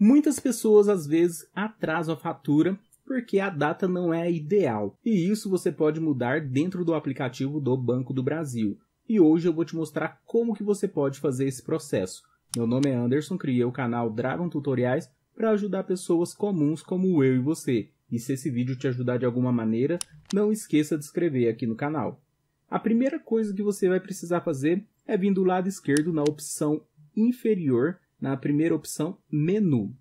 Muitas pessoas às vezes atrasam a fatura porque a data não é ideal. E isso você pode mudar dentro do aplicativo do Banco do Brasil. E hoje eu vou te mostrar como que você pode fazer esse processo. Meu nome é Anderson, criei o canal Dragon Tutoriais para ajudar pessoas comuns como eu e você. E se esse vídeo te ajudar de alguma maneira, não esqueça de inscrever aqui no canal. A primeira coisa que você vai precisar fazer é vir do lado esquerdo na opção inferior na primeira opção Menu.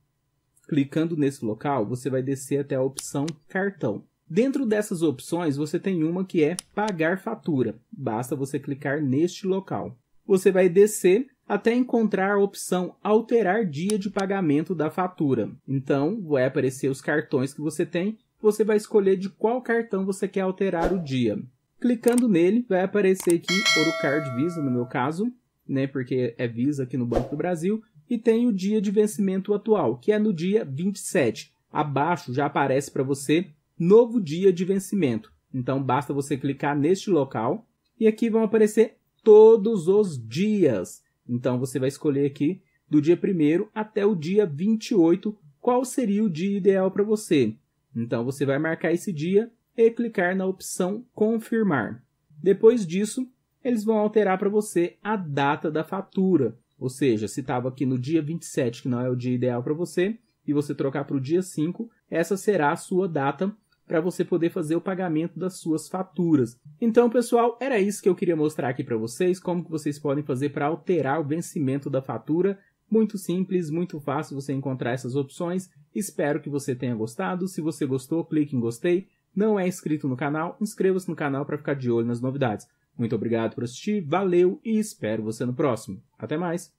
Clicando nesse local, você vai descer até a opção Cartão. Dentro dessas opções, você tem uma que é Pagar fatura. Basta você clicar neste local. Você vai descer até encontrar a opção Alterar dia de pagamento da fatura. Então, vai aparecer os cartões que você tem. Você vai escolher de qual cartão você quer alterar o dia. Clicando nele, vai aparecer aqui card Visa, no meu caso, né, porque é Visa aqui no Banco do Brasil, e tem o dia de vencimento atual, que é no dia 27. Abaixo já aparece para você novo dia de vencimento. Então basta você clicar neste local e aqui vão aparecer todos os dias. Então você vai escolher aqui do dia 1 até o dia 28 qual seria o dia ideal para você. Então você vai marcar esse dia e clicar na opção confirmar. Depois disso, eles vão alterar para você a data da fatura. Ou seja, se estava aqui no dia 27, que não é o dia ideal para você, e você trocar para o dia 5, essa será a sua data para você poder fazer o pagamento das suas faturas. Então, pessoal, era isso que eu queria mostrar aqui para vocês, como que vocês podem fazer para alterar o vencimento da fatura. Muito simples, muito fácil você encontrar essas opções. Espero que você tenha gostado. Se você gostou, clique em gostei. Não é inscrito no canal, inscreva-se no canal para ficar de olho nas novidades. Muito obrigado por assistir, valeu e espero você no próximo. Até mais!